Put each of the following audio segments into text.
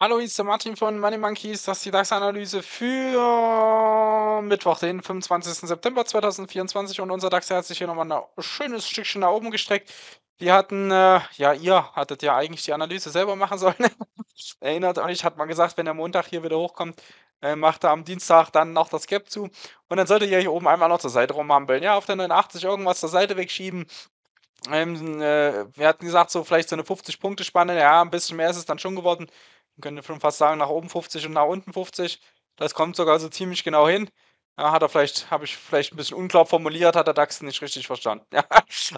Hallo, hier ist der Martin von Money Monkeys. Das ist die DAX-Analyse für Mittwoch, den 25. September 2024. Und unser DAX hat sich hier nochmal ein schönes Stückchen nach oben gestreckt. Wir hatten, äh, ja, ihr hattet ja eigentlich die Analyse selber machen sollen. Erinnert euch, hat man gesagt, wenn der Montag hier wieder hochkommt, äh, macht da am Dienstag dann noch das Cap zu. Und dann solltet ihr hier oben einmal noch zur Seite rumhampeln. Ja, auf der 89 irgendwas zur Seite wegschieben. Ähm, äh, wir hatten gesagt, so vielleicht so eine 50-Punkte-Spanne. Ja, ein bisschen mehr ist es dann schon geworden. Man könnte schon fast sagen, nach oben 50 und nach unten 50. Das kommt sogar so ziemlich genau hin. Ja, hat er vielleicht, habe ich vielleicht ein bisschen unklar formuliert, hat der DAX nicht richtig verstanden. Ja,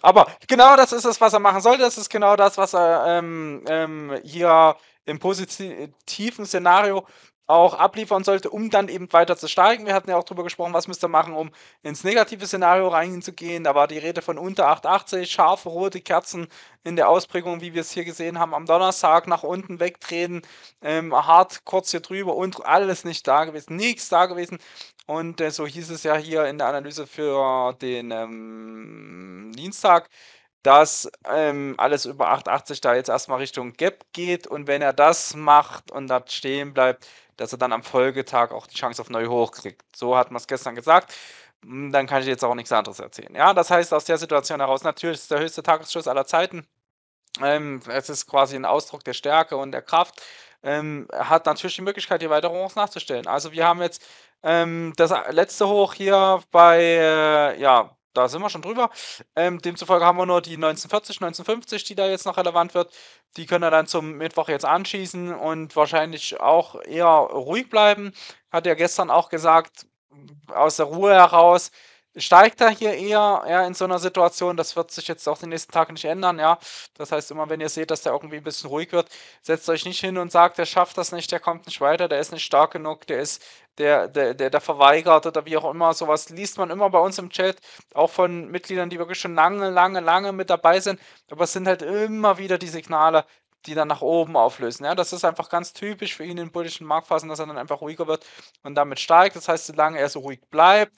aber genau das ist es, was er machen sollte. Das ist genau das, was er ähm, ähm, hier im positiven Szenario auch abliefern sollte, um dann eben weiter zu steigen. Wir hatten ja auch darüber gesprochen, was müsste machen, um ins negative Szenario reinzugehen. Da war die Rede von unter 880, scharfe rote Kerzen in der Ausprägung, wie wir es hier gesehen haben, am Donnerstag nach unten wegtreten, ähm, hart kurz hier drüber und alles nicht da gewesen, nichts da gewesen. Und äh, so hieß es ja hier in der Analyse für den ähm, Dienstag dass ähm, alles über 880 da jetzt erstmal Richtung Gap geht und wenn er das macht und da stehen bleibt, dass er dann am Folgetag auch die Chance auf neue hochkriegt. So hat man es gestern gesagt. Hm, dann kann ich jetzt auch nichts anderes erzählen. Ja, das heißt aus der Situation heraus, natürlich ist der höchste Tagesschuss aller Zeiten. Ähm, es ist quasi ein Ausdruck der Stärke und der Kraft. Ähm, hat natürlich die Möglichkeit, die weitere Hochs nachzustellen. Also wir haben jetzt ähm, das letzte Hoch hier bei, äh, ja, da sind wir schon drüber. Ähm, demzufolge haben wir nur die 1940, 1950, die da jetzt noch relevant wird. Die können wir dann zum Mittwoch jetzt anschießen und wahrscheinlich auch eher ruhig bleiben. Hat er ja gestern auch gesagt, aus der Ruhe heraus steigt er hier eher, eher in so einer Situation. Das wird sich jetzt auch den nächsten Tag nicht ändern, ja. Das heißt, immer wenn ihr seht, dass der irgendwie ein bisschen ruhig wird, setzt euch nicht hin und sagt, der schafft das nicht, der kommt nicht weiter, der ist nicht stark genug, der ist, der, der, der, der verweigert oder wie auch immer. Sowas liest man immer bei uns im Chat, auch von Mitgliedern, die wirklich schon lange, lange, lange mit dabei sind. Aber es sind halt immer wieder die Signale, die dann nach oben auflösen. Ja, das ist einfach ganz typisch für ihn in bullischen Marktphasen, dass er dann einfach ruhiger wird und damit steigt. Das heißt, solange er so ruhig bleibt,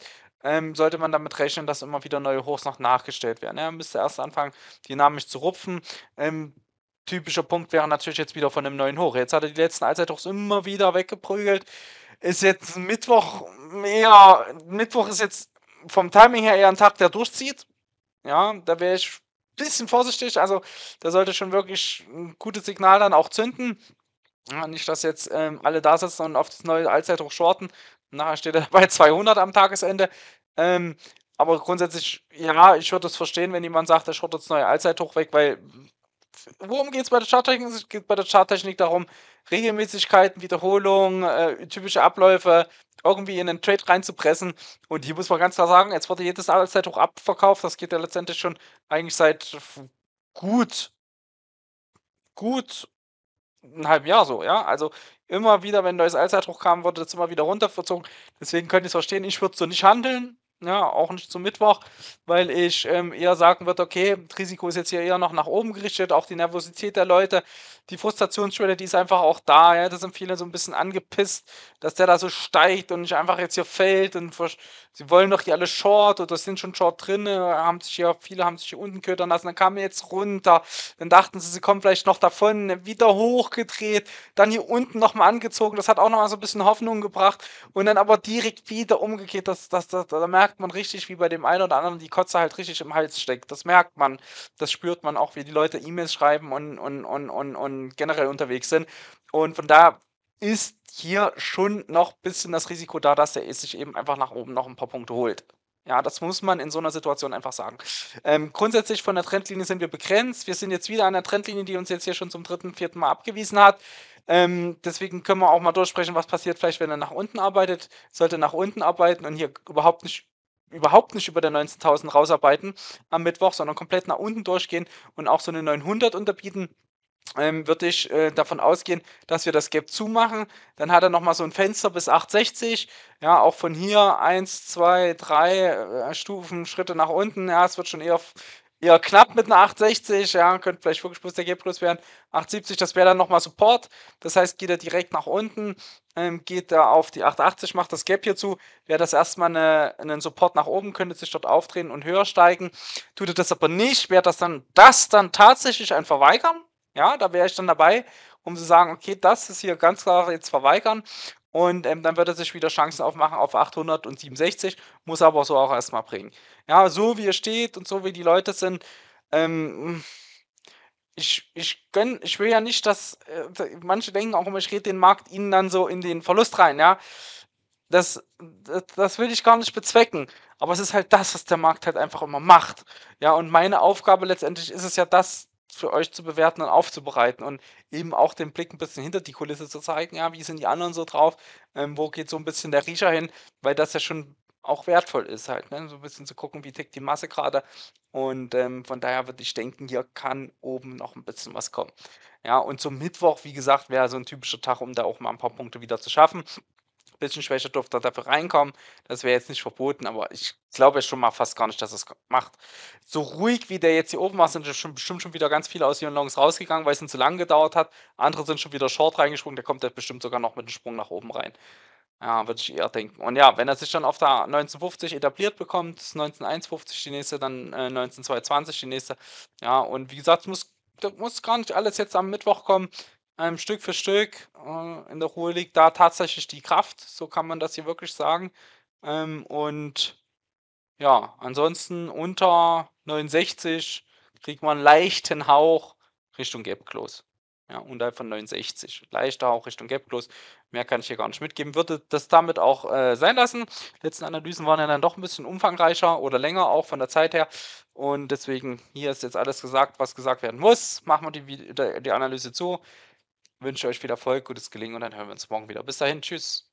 ähm, sollte man damit rechnen, dass immer wieder neue Hochs noch nachgestellt werden. Ja, man müsste erst anfangen, dynamisch zu rupfen. Ähm, typischer Punkt wäre natürlich jetzt wieder von einem neuen Hoch. Jetzt hat er die letzten Allzeithochs immer wieder weggeprügelt. Ist jetzt Mittwoch mehr. Mittwoch ist jetzt vom Timing her eher ein Tag, der durchzieht. Ja, da wäre ich ein bisschen vorsichtig. Also, da sollte schon wirklich ein gutes Signal dann auch zünden. nicht, dass jetzt ähm, alle da sitzen und auf das neue Allzeithoch shorten, Nachher steht er bei 200 am Tagesende. Ähm, aber grundsätzlich, ja, ich würde es verstehen, wenn jemand sagt, er schaut jetzt neue Allzeithoch weg, weil worum geht es bei der Charttechnik? Es geht bei der Charttechnik darum, Regelmäßigkeiten, Wiederholungen, äh, typische Abläufe irgendwie in den Trade reinzupressen. Und hier muss man ganz klar sagen, jetzt wurde jedes Allzeithoch abverkauft. Das geht ja letztendlich schon eigentlich seit gut, gut ein halben Jahr so, ja. Also immer wieder, wenn ein neues Allzeithoch kam, wurde das immer wieder runtergezogen. Deswegen könnte ich es verstehen, ich würde so nicht handeln, ja, auch nicht zum Mittwoch, weil ich ähm, eher sagen würde, okay, das Risiko ist jetzt hier eher noch nach oben gerichtet, auch die Nervosität der Leute die Frustrationsschwelle, die ist einfach auch da. Ja? Da sind viele so ein bisschen angepisst, dass der da so steigt und nicht einfach jetzt hier fällt. Und sie wollen doch hier alle short oder sind schon short drin. Haben sich hier, viele haben sich hier unten ködern lassen. Dann kamen jetzt runter. Dann dachten sie, sie kommen vielleicht noch davon. Wieder hochgedreht. Dann hier unten nochmal angezogen. Das hat auch nochmal so ein bisschen Hoffnung gebracht. Und dann aber direkt wieder umgekehrt. Das, das, das, da merkt man richtig, wie bei dem einen oder anderen die Kotze halt richtig im Hals steckt. Das merkt man. Das spürt man auch, wie die Leute E-Mails schreiben und, und, und, und, und ähm, generell unterwegs sind. Und von da ist hier schon noch ein bisschen das Risiko da, dass der sich eben einfach nach oben noch ein paar Punkte holt. Ja, das muss man in so einer Situation einfach sagen. Ähm, grundsätzlich von der Trendlinie sind wir begrenzt. Wir sind jetzt wieder an der Trendlinie, die uns jetzt hier schon zum dritten, vierten Mal abgewiesen hat. Ähm, deswegen können wir auch mal durchsprechen, was passiert vielleicht, wenn er nach unten arbeitet. Sollte nach unten arbeiten und hier überhaupt nicht überhaupt nicht über der 19.000 rausarbeiten am Mittwoch, sondern komplett nach unten durchgehen und auch so eine 900 unterbieten, ähm, würde ich äh, davon ausgehen, dass wir das Gap zumachen. Dann hat er nochmal so ein Fenster bis 860. Ja, auch von hier 1, 2, 3 Stufen, Schritte nach unten. Ja, es wird schon eher, eher knapp mit einer 860. Ja, könnte vielleicht wirklich bloß der Gap plus werden. 870, das wäre dann nochmal Support. Das heißt, geht er direkt nach unten, ähm, geht er auf die 880, macht das Gap hier zu. Wäre das erstmal eine, einen Support nach oben, könnte sich dort aufdrehen und höher steigen. Tut er das aber nicht, wäre das dann, das dann tatsächlich ein Verweigern? Ja, da wäre ich dann dabei, um zu sagen, okay, das ist hier ganz klar jetzt verweigern. Und ähm, dann wird er sich wieder Chancen aufmachen auf 867, muss aber so auch erstmal bringen. Ja, so wie er steht und so wie die Leute sind, ähm, ich, ich, gönn, ich will ja nicht, dass äh, manche denken auch immer, ich rede den Markt ihnen dann so in den Verlust rein, ja. Das, das, das, will ich gar nicht bezwecken. Aber es ist halt das, was der Markt halt einfach immer macht. Ja, und meine Aufgabe letztendlich ist es ja, das für euch zu bewerten und aufzubereiten und eben auch den Blick ein bisschen hinter die Kulisse zu zeigen, ja, wie sind die anderen so drauf, ähm, wo geht so ein bisschen der Riecher hin, weil das ja schon auch wertvoll ist halt, ne? so ein bisschen zu gucken, wie tickt die Masse gerade und ähm, von daher würde ich denken, hier kann oben noch ein bisschen was kommen. Ja, und zum Mittwoch, wie gesagt, wäre so ein typischer Tag, um da auch mal ein paar Punkte wieder zu schaffen bisschen schwächer durfte er dafür reinkommen. Das wäre jetzt nicht verboten, aber ich glaube schon mal fast gar nicht, dass es macht. So ruhig wie der jetzt hier oben war, sind schon, bestimmt schon wieder ganz viele aus ihren Longs rausgegangen, weil es ihnen zu lange gedauert hat. Andere sind schon wieder short reingesprungen, der kommt ja bestimmt sogar noch mit dem Sprung nach oben rein. Ja, würde ich eher denken. Und ja, wenn er sich dann auf der 1950 etabliert bekommt, 1951 die nächste, dann äh, 1922 die nächste. Ja, und wie gesagt, muss, muss gar nicht alles jetzt am Mittwoch kommen ähm, Stück für Stück äh, in der Ruhe liegt da tatsächlich die Kraft, so kann man das hier wirklich sagen. Ähm, und ja, ansonsten unter 69 kriegt man einen leichten Hauch Richtung Gap Close. Ja, unterhalb von 69. Leichter Hauch Richtung Gap Close. Mehr kann ich hier gar nicht mitgeben. Würde das damit auch äh, sein lassen. Die letzten Analysen waren ja dann doch ein bisschen umfangreicher oder länger, auch von der Zeit her. Und deswegen, hier ist jetzt alles gesagt, was gesagt werden muss. Machen wir die, die Analyse zu wünsche euch viel Erfolg, gutes Gelingen und dann hören wir uns morgen wieder. Bis dahin, tschüss.